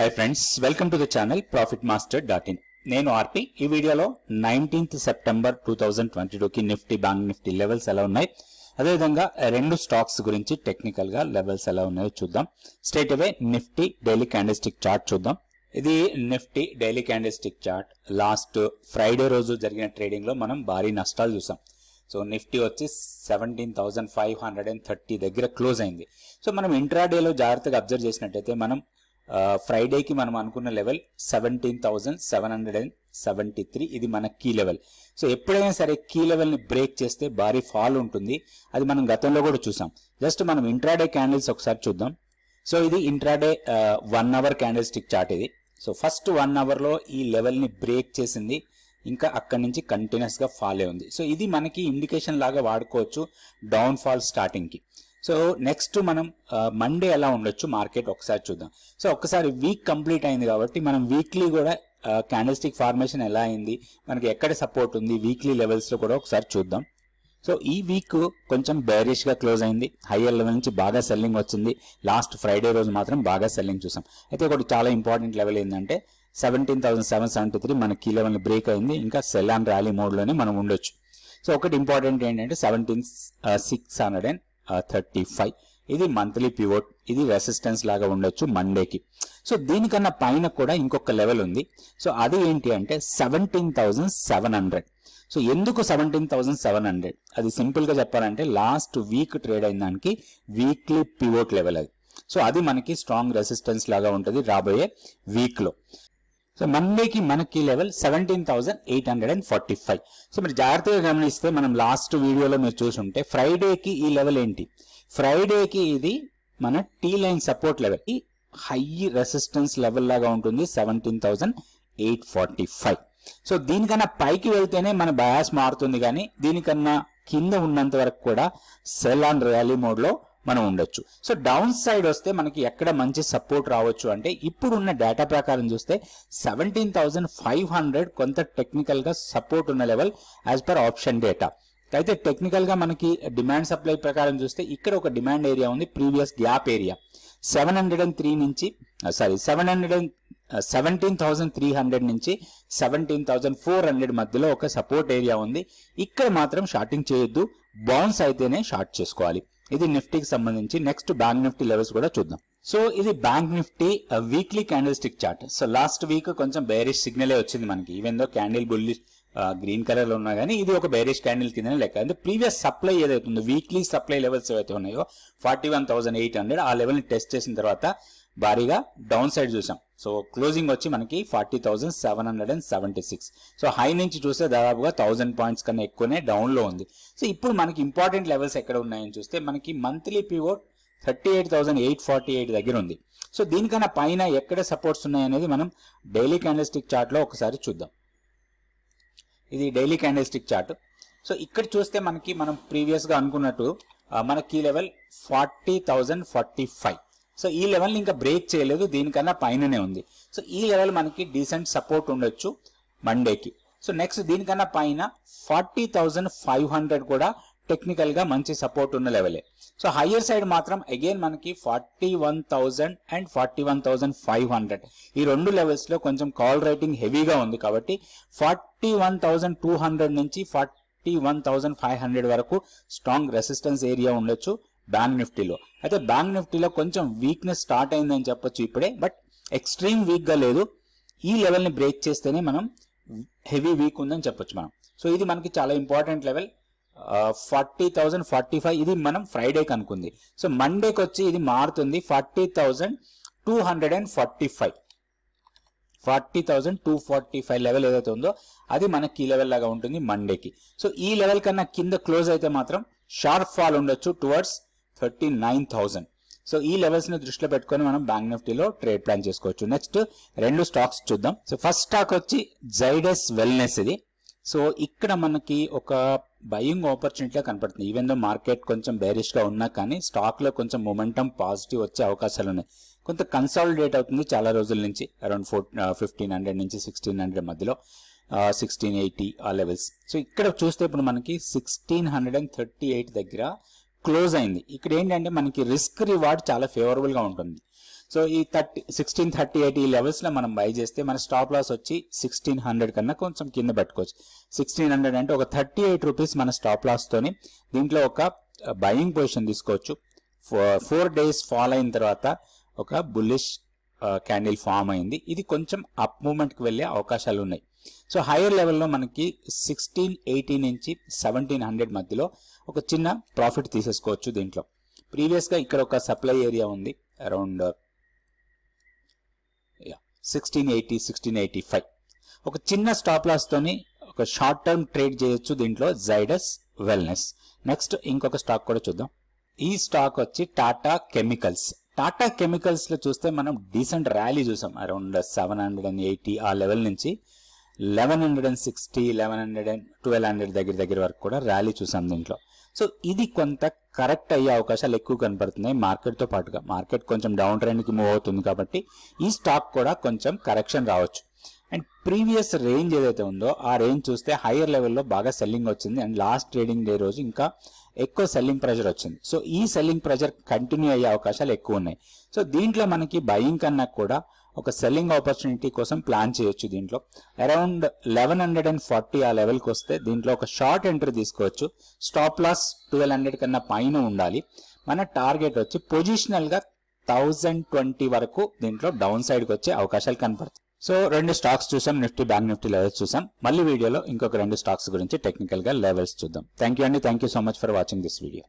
hi friends welcome to the channel profit master dot in నేను RP ఈ వీడియోలో nineteenth September two thousand twenty టూకి Nifty bank Nifty levels ఎలా ఉన్నాయి అదేవిధంగా రెండు స్టాక్స్ గురించి టెక్నికల్గా లెవెల్స్ ఎలా ఉన్నాయో చూద్దాం straight away Nifty daily candlestick chart చూద్దాం ఇది Nifty daily candlestick chart last Friday రోజు జరిగిన ట్రేడింగ్లో మనం భారీ నష్టాలు చూసాం సో నిఫ్టీ వచ్చి seventeen thousand five hundred and thirty దగ్గర క్లోజ్ అయింది సో మనం ఇంట్రాడేలో జాగ్రత్తగా అబ్జర్వ్ చేసినట్టయితే మనం ఫ్రైడేకి మనం అనుకున్న level seventeen seven hundred seventy three ఇది మన కీ లెవెల్ సో ఎప్పుడైనా సరే కీ లెవెల్ని బ్రేక్ చేస్తే భారీ ఫాల్ ఉంటుంది అది మనం గతంలో కూడా చూసాం జస్ట్ మనం ఇంట్రాడే క్యాండిల్స్ ఒకసారి చూద్దాం సో ఇది intraday one hour candle stick chart ఇది సో ఫస్ట్ వన్ అవర్లో ఈ లెవెల్ని బ్రేక్ చేసింది ఇంకా అక్కడి నుంచి కంటిన్యూస్గా ఫాల్ ఉంది సో ఇది మనకి ఇండికేషన్ లాగా వాడుకోవచ్చు డౌన్ ఫాల్ స్టార్టింగ్కి సో నెక్స్ట్ మనం మండే ఎలా ఉండొచ్చు మార్కెట్ ఒకసారి చూద్దాం సో ఒకసారి వీక్ కంప్లీట్ అయింది కాబట్టి మనం వీక్లీ కూడా క్యాండిల్ ఫార్మేషన్ ఎలా అయింది మనకి ఎక్కడ సపోర్ట్ ఉంది వీక్లీ లెవెల్స్లో కూడా ఒకసారి చూద్దాం సో ఈ వీక్ కొంచెం గా క్లోజ్ అయింది హయ్యర్ లెవెల్ నుంచి బాగా సెల్లింగ్ వచ్చింది లాస్ట్ ఫ్రైడే రోజు మాత్రం బాగా సెల్లింగ్ చూసాం అయితే ఒకటి చాలా ఇంపార్టెంట్ లెవెల్ ఏంటంటే seventeen thousand seven seventy three మన కీ లెవెల్ బ్రేక్ అయింది ఇంకా సెల్ అండ్ ర్యాలీ మోడ్లోనే మనం ఉండొచ్చు సో ఒకటి ఇంపార్టెంట్ ఏంటంటే seventeen six hundred and thirty uh, five ఇది మంత్లీ పివోట్ ఇది రెసిస్టెన్స్ లాగా ఉండొచ్చు మండేకి సో దీనికన్నా పైన కూడా ఇంకొక లెవెల్ ఉంది సో అది ఏంటి అంటే సెవెంటీన్ సెవెన్ హండ్రెడ్ సో ఎందుకు సెవెంటీన్ థౌసండ్ సెవెన్ హండ్రెడ్ అది సింపుల్గా చెప్పాలంటే లాస్ట్ వీక్ ట్రేడ్ అయిన దానికి వీక్లీ పివోట్ లెవెల్ అది సో అది మనకి స్ట్రాంగ్ రెసిస్టెన్స్ లాగా ఉంటుంది రాబోయే వీక్లో సో మనకి మనకి level seventeen thousand eight hundred and forty five so మీరు జాగ్రత్తగా గమనిస్తే మనం లాస్ట్ వీడియోలో మీరు ఉంటే ఫ్రైడేకి ఈ లెవెల్ ఏంటి ఫ్రైడేకి ఇది మన టీ లైన్ సపోర్ట్ లెవెల్ ఈ హై రెసిస్టెన్స్ లెవెల్ లాగా ఉంటుంది seventeen thousand eight forty five so దీనికన్నా పైకి వెళ్తేనే మన బయాస్ మారుతుంది కానీ దీనికన్నా కింద ఉన్నంత వరకు కూడా సెల్ ఆన్ ర్యాలీ మోడ్లో మనం ఉండొచ్చు సో డౌన్ సైడ్ వస్తే మనకి ఎక్కడ మంచి సపోర్ట్ రావచ్చు అంటే ఇప్పుడున్న డేటా ప్రకారం చూస్తే సెవెంటీన్ థౌసండ్ ఫైవ్ హండ్రెడ్ కొంత టెక్నికల్గా సపోర్ట్ ఉన్న level as per option data అయితే టెక్నికల్గా మనకి డిమాండ్ సప్లై ప్రకారం చూస్తే ఇక్కడ ఒక డిమాండ్ ఏరియా ఉంది previous gap area seven hundred and three నుంచి sorry seven hundred and seventeen thousand three hundred నుంచి సెవెంటీన్ థౌసండ్ ఫోర్ హండ్రెడ్ మధ్యలో ఒక సపోర్ట్ ఏరియా ఉంది ఇక్కడ మాత్రం షార్టింగ్ చేయొద్దు బౌన్స్ అయితేనే షార్ట్ చేసుకోవాలి ఇది నిఫ్టీకి సంబంధించి నెక్స్ట్ బ్యాంక్ నిఫ్టీ లెవెల్స్ కూడా చూద్దాం సో ఇది bank Nifty weekly candle stick chart so last week కొంచెం బేరిష్ సిగ్నలే వచ్చింది మనకి even though candle bullish green కలర్లో ఉన్నా కానీ ఇది ఒక బేరేజ్ క్యాండిల్ కింద లెక్క అంటే ప్రీవియస్ సప్లై ఏదైతే ఉందో వీక్లీ సప్లై లెవెల్స్ ఏవైతే ఉన్నాయో forty one thousand eight hundred ఆ టెస్ట్ చేసిన తర్వాత భారీగా డౌన్ సైడ్ చూసాం సో క్లోజింగ్ వచ్చి మనకి forty thousand seven hundred and seventy six so high నుంచి చూస్తే దాదాపుగా థౌసండ్ పాయింట్స్ కన్నా ఎక్కువనే డౌన్లో ఉంది సో ఇప్పుడు మనకి ఇంపార్టెంట్ లెవెల్స్ ఎక్కడ ఉన్నాయని చూస్తే మనకి monthly pivot thirty eight thousand eight forty eight దగ్గర ఉంది సో దీనికన్నా పైన ఎక్కడ సపోర్ట్స్ ఉన్నాయనేది మనం డైలీ క్యాండిస్టిక్ చార్ట్ చార్ట్లో ఒకసారి చూద్దాం ఇది daily candle stick chart so ఇక్కడ చూస్తే మనకి మనం ప్రీవియస్గా అనుకున్నట్టు మనకి level forty thousand forty five so ఈ లెవెల్ని ఇంకా బ్రేక్ చేయలేదు దీనికన్నా పైననే ఉంది సో ఈ లెవెల్ మనకి డీసెంట్ సపోర్ట్ ఉండొచ్చు మండేకి సో నెక్స్ట్ దీనికన్నా పైన ఫార్టీ ఫైవ్ హండ్రెడ్ కూడా టెక్నికల్గా మంచి సపోర్ట్ ఉన్న లెవెలే సో హయ్యర్ సైడ్ మాత్రం అగైన్ మనకి forty one thousand and forty one thousand five hundred ఈ రెండు లెవెల్స్లో కొంచెం కాల్ రైటింగ్ హెవీగా ఉంది కాబట్టి forty one thousand two hundred నుంచి forty one thousand five hundred వరకు స్ట్రాంగ్ రెసిస్టెన్స్ ఏరియా ఉండొచ్చు బ్యాంక్ నిఫ్టీలో అయితే బ్యాంక్ నిఫ్టీలో కొంచెం వీక్నెస్ స్టార్ట్ అయిందని చెప్పొచ్చు ఇప్పుడే బట్ ఎక్స్ట్రీమ్ వీక్గా లేదు ఈ లెవెల్ని బ్రేక్ చేస్తేనే మనం హెవీ వీక్ ఉందని చెప్పొచ్చు మనం సో ఇది మనకి చాలా important level forty thousand forty five ఇది మనం ఫ్రైడేకి అనుకుంది సో మండేకి వచ్చి ఇది మారుతుంది forty thousand two hundred and forty five forty thousand two forty five level ఏదైతే ఉందో అది మనకి ఈ లెవెల్ లాగా ఉంటుంది మండేకి సో ఈ లెవెల్ కన్నా కింద క్లోజ్ అయితే మాత్రం షార్ప్ ఫాల్ ఉండొచ్చు towards thirty nine thousand so ఈ లెవెల్స్ ని దృష్టిలో పెట్టుకొని మనం బ్యాంక్ నిఫ్టీలో ట్రేడ్ ప్లాన్ చేసుకోవచ్చు నెక్స్ట్ రెండు స్టాక్స్ చూద్దాం సో ఫస్ట్ స్టాక్ వచ్చి జైడస్ వెల్నెస్ ఇది సో ఇక్కడ మనకి ఒక బయింగ్ ఆపర్చునిటీ కనపడుతుంది ఈవెన్ దో మార్కెట్ కొంచెం గా ఉన్నా కానీ స్టాక్లో కొంచెం మొమెంటం పాజిటివ్ వచ్చే అవకాశాలు ఉన్నాయి కొంత కన్సాలిడేట్ అవుతుంది చాలా రోజుల నుంచి అరౌండ్ ఫోర్ ఫిఫ్టీన్ హండ్రెడ్ నుంచి సిక్స్టీన్ హండ్రెడ్ మధ్యలో సిక్స్టీన్ uh, ఎయిటీ ఆ లెవెల్స్ సో ఇక్కడ చూస్తే ఇప్పుడు మనకి sixteen hundred and thirty eight దగ్గర క్లోజ్ అయింది ఇక్కడ ఏంటంటే మనకి రిస్క్ రివార్డ్ చాలా ఫేవరబుల్గా ఉంటుంది సో ఈ థర్టీ సిక్స్టీన్ థర్టీ ఎయిట్ ఈ లెవెల్స్లో మనం బై చేస్తే మన స్టాప్ లాస్ వచ్చి సిక్స్టీన్ హండ్రెడ్ కన్నా కొంచెం కింద పెట్టుకోవచ్చు సిక్స్టీన్ హండ్రెడ్ అంటే ఒక థర్టీ ఎయిట్ రూపీస్ మన స్టాప్ తోని దీంట్లో ఒక బయింగ్ uh, పొజిషన్ తీసుకోవచ్చు ఫోర్ డేస్ ఫాలో అయిన తర్వాత ఒక బుల్లిష్ క్యాండిల్ ఫామ్ అయింది ఇది కొంచెం అప్ మూమెంట్కి వెళ్ళే అవకాశాలు ఉన్నాయి సో హైయర్ లెవెల్లో మనకి సిక్స్టీన్ ఎయిటీన్ నుంచి సెవెంటీన్ హండ్రెడ్ మధ్యలో ఒక చిన్న ప్రాఫిట్ తీసేసుకోవచ్చు దీంట్లో ప్రీవియస్గా ఇక్కడ ఒక సప్లై ఏరియా ఉంది around sixteen eighty sixteen eighty five ఒక చిన్న స్టాప్ లాస్తోని ఒక షార్ట్ టర్మ్ ట్రేడ్ చేయొచ్చు దీంట్లో జైడస్ వెల్నెస్ నెక్స్ట్ ఇంకొక స్టాక్ కూడా చూద్దాం ఈ స్టాక్ వచ్చి టాటా కెమికల్స్ టాటా కెమికల్స్లో చూస్తే మనం డీసెంట్ ర్యాలీ చూసాం around seven hundred and eighty ఆ లెవెల్ నుంచి eleven hundred and sixty eleven hundred and twelve hundred దగ్గర దగ్గర వరకు కూడా ర్యాలీ చూసాం దీంట్లో సో ఇది కొంత కరెక్ట్ అయ్యే అవకాశాలు ఎక్కువ మార్కెట్ మార్కెట్తో పాటుగా మార్కెట్ కొంచెం డౌన్ కి మూవ్ అవుతుంది కాబట్టి ఈ స్టాక్ కూడా కొంచెం కరెక్షన్ రావచ్చు అండ్ ప్రీవియస్ రేంజ్ ఏదైతే ఉందో ఆ రేంజ్ చూస్తే హైయర్ లెవెల్లో బాగా సెల్లింగ్ వచ్చింది అండ్ లాస్ట్ ట్రేడింగ్ డే రోజు ఇంకా ఎక్కువ సెల్లింగ్ ప్రెషర్ వచ్చింది సో ఈ సెల్లింగ్ ప్రెషర్ కంటిన్యూ అయ్యే అవకాశాలు ఎక్కువ ఉన్నాయి సో దీంట్లో మనకి భయం కన్నా కూడా ఒక సెల్లింగ్ ఆపర్చునిటీ కోసం ప్లాన్ చేయొచ్చు దీంట్లో around eleven hundred and forty ఆ లెవెల్కి వస్తే దీంట్లో ఒక షార్ట్ ఎంట్రీ తీసుకోవచ్చు స్టాప్ లాస్ ట్వెల్వ్ హండ్రెడ్ కన్నా పైన ఉండాలి మన టార్గెట్ వచ్చి పొజిషనల్గా థౌజండ్ ట్వంటీ వరకు దీంట్లో డౌన్ సైడ్కి వచ్చే అవకాశాలు కనపడతాయి సో రెండు స్టాక్స్ చూసాం నిఫ్టీ బ్యాంక్ నిఫ్టీ లెవెల్స్ చూసాం మళ్ళీ వీడియోలో ఇంకొక రెండు స్టాక్స్ గురించి టెక్నికల్ గా లెవెల్స్ చూద్దాం థ్యాంక్ యూ అండి thank you so much for watching this video